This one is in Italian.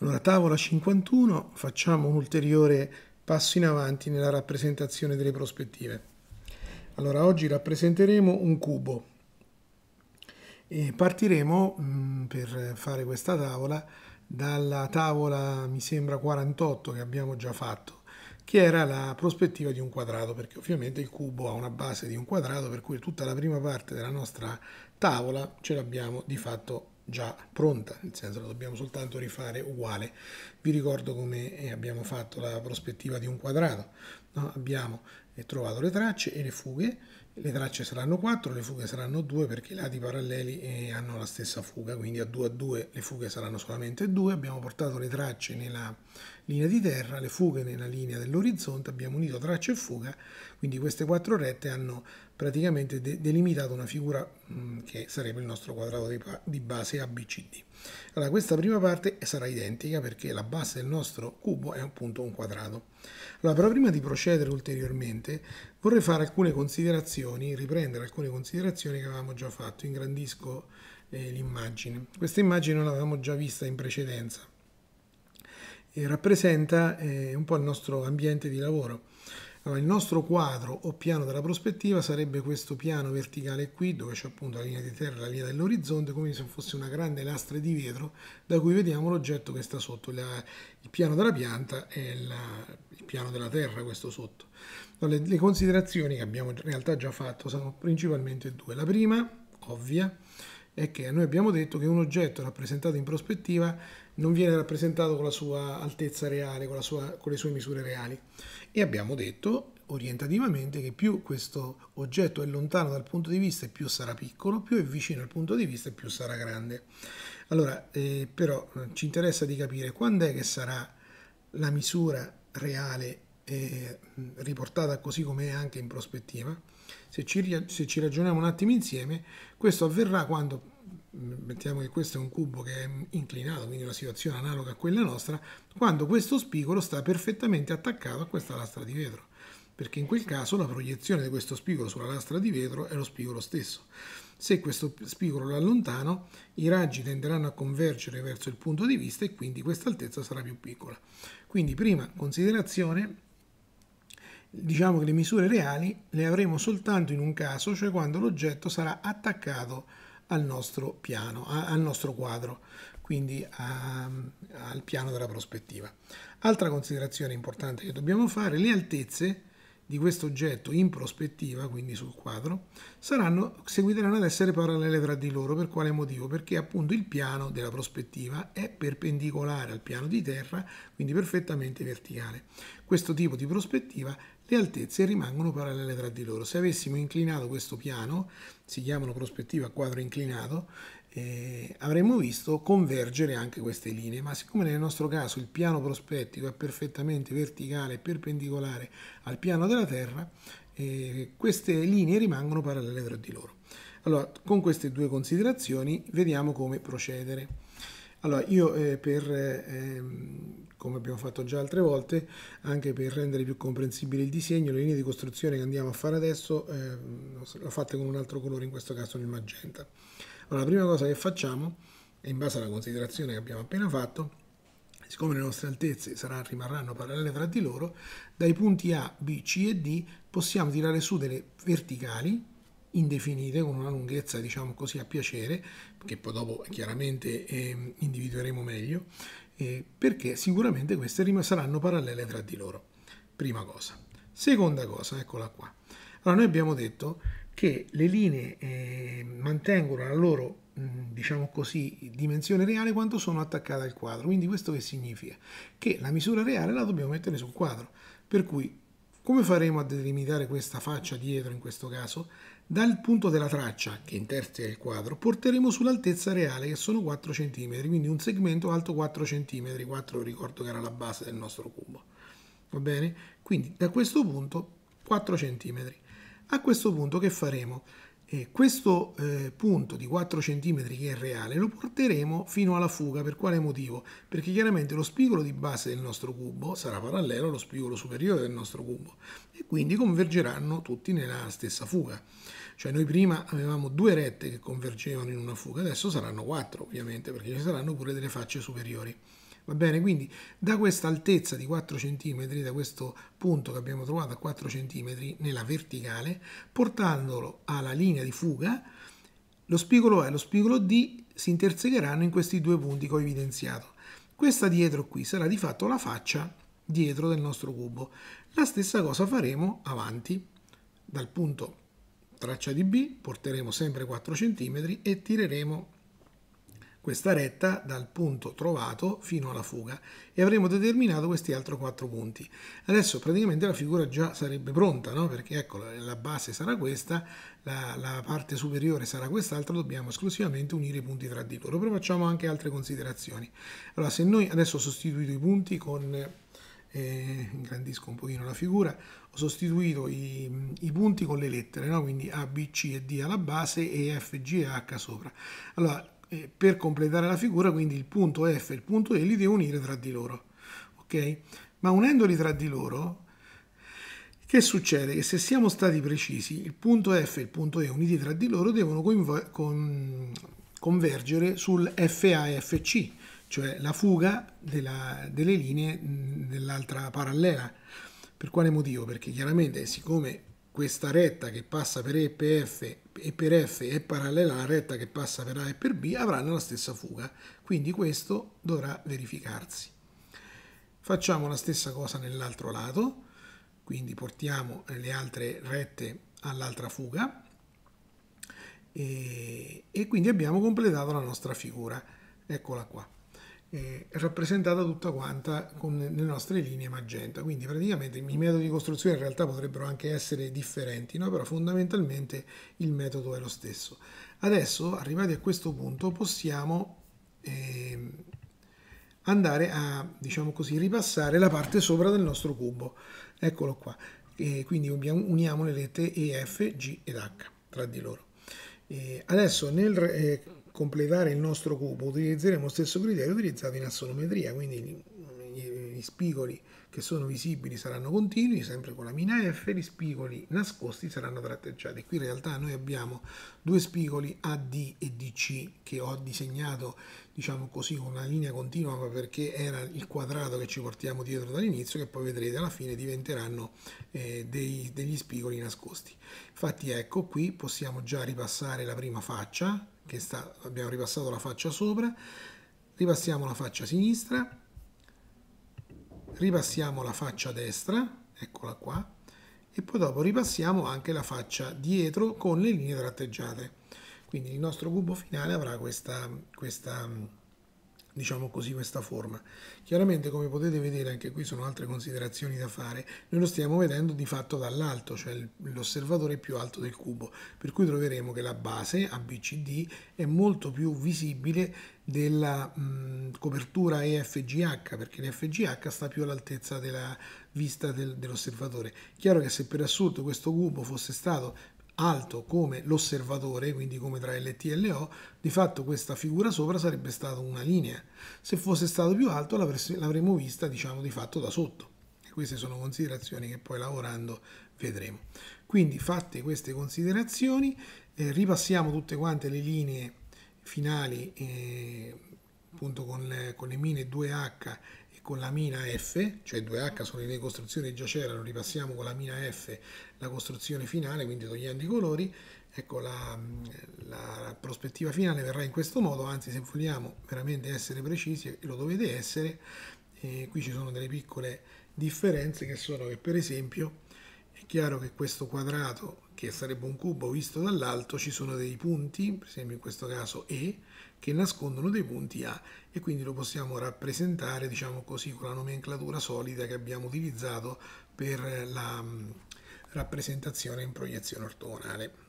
Allora, tavola 51, facciamo un ulteriore passo in avanti nella rappresentazione delle prospettive. Allora, oggi rappresenteremo un cubo. E partiremo, mh, mm, per fare questa tavola, dalla tavola, mi sembra, 48 che abbiamo già fatto che era la prospettiva di un quadrato, perché ovviamente il cubo ha una base di un quadrato, per cui tutta la prima parte della nostra tavola ce l'abbiamo di fatto già pronta, nel senso la dobbiamo soltanto rifare uguale. Vi ricordo come eh, abbiamo fatto la prospettiva di un quadrato, no? abbiamo eh, trovato le tracce e le fughe, le tracce saranno 4, le fughe saranno 2 perché i lati paralleli eh, hanno la stessa fuga, quindi a 2 a 2 le fughe saranno solamente 2, abbiamo portato le tracce nella linea di terra, le fughe nella linea dell'orizzonte, abbiamo unito tracce e fuga, quindi queste quattro rette hanno praticamente de delimitato una figura mh, mm, che sarebbe il nostro quadrato di, di base ABCD. Allora questa prima parte sarà identica perché la base del nostro cubo è appunto un quadrato. Allora però prima di procedere ulteriormente vorrei fare alcune considerazioni, riprendere alcune considerazioni che avevamo già fatto, ingrandisco eh, l'immagine. Questa immagine l'avevamo già vista in precedenza e rappresenta eh, un po' il nostro ambiente di lavoro il nostro quadro o piano della prospettiva sarebbe questo piano verticale qui, dove c'è appunto la linea di terra e la linea dell'orizzonte, come se fosse una grande lastra di vetro da cui vediamo l'oggetto che sta sotto, la, il piano della pianta e la, il piano della terra, questo sotto. le, le considerazioni che abbiamo in realtà già fatto sono principalmente due. La prima, ovvia, è che noi abbiamo detto che un oggetto rappresentato in prospettiva non viene rappresentato con la sua altezza reale, con, sua, con le sue misure reali. E abbiamo detto orientativamente che più questo oggetto è lontano dal punto di vista e più sarà piccolo, più è vicino al punto di vista e più sarà grande. Allora, eh, però eh, ci interessa di capire quando è che sarà la misura reale eh, riportata così com'è anche in prospettiva se ci, se ci ragioniamo un attimo insieme, questo avverrà quando mm, mettiamo che questo è un cubo che è inclinato, quindi una situazione analoga a quella nostra, quando questo spigolo sta perfettamente attaccato a questa lastra di vetro, perché in quel caso la proiezione di questo spigolo sulla lastra di vetro è lo spigolo stesso. Se questo spigolo lo allontano, i raggi tenderanno a convergere verso il punto di vista e quindi questa altezza sarà più piccola. Quindi prima considerazione diciamo che le misure reali le avremo soltanto in un caso, cioè quando l'oggetto sarà attaccato al nostro piano, al nostro quadro, quindi a, al piano della prospettiva. Altra considerazione importante che dobbiamo fare, le altezze di questo oggetto in prospettiva, quindi sul quadro, saranno, seguiteranno ad essere parallele tra di loro. Per quale motivo? Perché appunto il piano della prospettiva è perpendicolare al piano di terra, quindi perfettamente verticale. Questo tipo di prospettiva le altezze rimangono parallele tra di loro. Se avessimo inclinato questo piano, si chiamano prospettiva a quadro inclinato, eh, avremmo visto convergere anche queste linee, ma siccome nel nostro caso il piano prospettico è perfettamente verticale e perpendicolare al piano della Terra, eh, queste linee rimangono parallele tra di loro. Allora, con queste due considerazioni vediamo come procedere. Allora, io eh, per, eh, come abbiamo fatto già altre volte, anche per rendere più comprensibile il disegno, le linee di costruzione che andiamo a fare adesso eh, l'ho fatte con un altro colore, in questo caso il magenta. Allora, la prima cosa che facciamo, in base alla considerazione che abbiamo appena fatto, siccome le nostre altezze sarà, rimarranno parallele tra di loro, dai punti A, B, C e D possiamo tirare su delle verticali, indefinite con una lunghezza diciamo così a piacere che poi dopo chiaramente eh, individueremo meglio eh, perché sicuramente queste rime saranno parallele tra di loro prima cosa seconda cosa eccola qua allora noi abbiamo detto che le linee eh, mantengono la loro diciamo così, dimensione reale quando sono attaccate al quadro. Quindi questo che significa? Che la misura reale la dobbiamo mettere sul quadro. Per cui come faremo a delimitare questa faccia dietro in questo caso? Dal punto della traccia, che interseca il quadro, porteremo sull'altezza reale che sono 4 cm, quindi un segmento alto 4 cm, 4 ricordo che era la base del nostro cubo. Va bene? Quindi da questo punto 4 cm. A questo punto che faremo? E questo eh, punto di 4 cm che è reale lo porteremo fino alla fuga, per quale motivo? Perché chiaramente lo spigolo di base del nostro cubo sarà parallelo allo spigolo superiore del nostro cubo e quindi convergeranno tutti nella stessa fuga. Cioè noi prima avevamo due rette che convergevano in una fuga, adesso saranno quattro ovviamente perché ci saranno pure delle facce superiori. Va bene, quindi da questa altezza di 4 cm, da questo punto che abbiamo trovato a 4 cm nella verticale, portandolo alla linea di fuga, lo spigolo A e lo spigolo D si intersecheranno in questi due punti che ho evidenziato. Questa dietro qui sarà di fatto la faccia dietro del nostro cubo. La stessa cosa faremo avanti, dal punto traccia di B porteremo sempre 4 cm e tireremo questa retta dal punto trovato fino alla fuga e avremo determinato questi altri quattro punti. Adesso praticamente la figura già sarebbe pronta, no? perché ecco la base sarà questa, la, la parte superiore sarà quest'altra, dobbiamo esclusivamente unire i punti tra di loro. Però facciamo anche altre considerazioni. Allora se noi adesso sostituito i punti con... Eh, ingrandisco un pochino la figura, ho sostituito i, i punti con le lettere, no? quindi A, B, C e D alla base e F, G e H sopra. Allora, eh, per completare la figura, quindi il punto F e il punto E li devo unire tra di loro. Okay? Ma unendoli tra di loro, che succede? Che se siamo stati precisi, il punto F e il punto E uniti tra di loro devono con convergere sul FAFC, cioè la fuga della, delle linee dell'altra parallela. Per quale motivo? Perché chiaramente siccome questa retta che passa per E per F e per F è parallela alla retta che passa per A e per B, avranno la stessa fuga. Quindi questo dovrà verificarsi. Facciamo la stessa cosa nell'altro lato, quindi portiamo eh, le altre rette all'altra fuga e, e quindi abbiamo completato la nostra figura. Eccola qua eh, rappresentata tutta quanta con le nostre linee magenta. Quindi praticamente i metodi di costruzione in realtà potrebbero anche essere differenti, no? però fondamentalmente il metodo è lo stesso. Adesso, arrivati a questo punto, possiamo eh, andare a, diciamo così, ripassare la parte sopra del nostro cubo. Eccolo qua. E quindi uniamo le lettere E, F, G ed H tra di loro. E adesso nel... Eh, completare il nostro cubo utilizzeremo lo stesso criterio utilizzato in assonometria, quindi gli spigoli che sono visibili saranno continui, sempre con la mina F, gli spigoli nascosti saranno tratteggiati. Qui in realtà noi abbiamo due spigoli AD e DC che ho disegnato, diciamo così, con una linea continua, perché era il quadrato che ci portiamo dietro dall'inizio, che poi vedrete alla fine diventeranno eh, dei, degli spigoli nascosti. Infatti ecco, qui possiamo già ripassare la prima faccia, che sta, abbiamo ripassato la faccia sopra, ripassiamo la faccia sinistra, ripassiamo la faccia destra, eccola qua, e poi dopo ripassiamo anche la faccia dietro con le linee tratteggiate. Quindi il nostro cubo finale avrà questa, questa diciamo così, questa forma. Chiaramente, come potete vedere, anche qui sono altre considerazioni da fare, noi lo stiamo vedendo di fatto dall'alto, cioè l'osservatore più alto del cubo, per cui troveremo che la base ABCD è molto più visibile della mh, copertura EFGH, perché l'EFGH sta più all'altezza della vista del, dell'osservatore. Chiaro che se per assurdo questo cubo fosse stato alto come l'osservatore, quindi come tra LT e LO, di fatto questa figura sopra sarebbe stata una linea. Se fosse stato più alto l'avremmo vista, diciamo, di fatto da sotto. E queste sono considerazioni che poi lavorando vedremo. Quindi fatte queste considerazioni, eh, ripassiamo tutte quante le linee finali eh, appunto con le, con le mine 2H con la mina F, cioè 2H sono le costruzioni che già c'erano, ripassiamo con la mina F la costruzione finale, quindi togliendo i colori, ecco la, la prospettiva finale verrà in questo modo, anzi se vogliamo veramente essere precisi, lo dovete essere, e qui ci sono delle piccole differenze che sono che per esempio è chiaro che questo quadrato che sarebbe un cubo visto dall'alto, ci sono dei punti, per esempio in questo caso E, che nascondono dei punti A e quindi lo possiamo rappresentare, diciamo così, con la nomenclatura solida che abbiamo utilizzato per la mm, rappresentazione in proiezione ortogonale.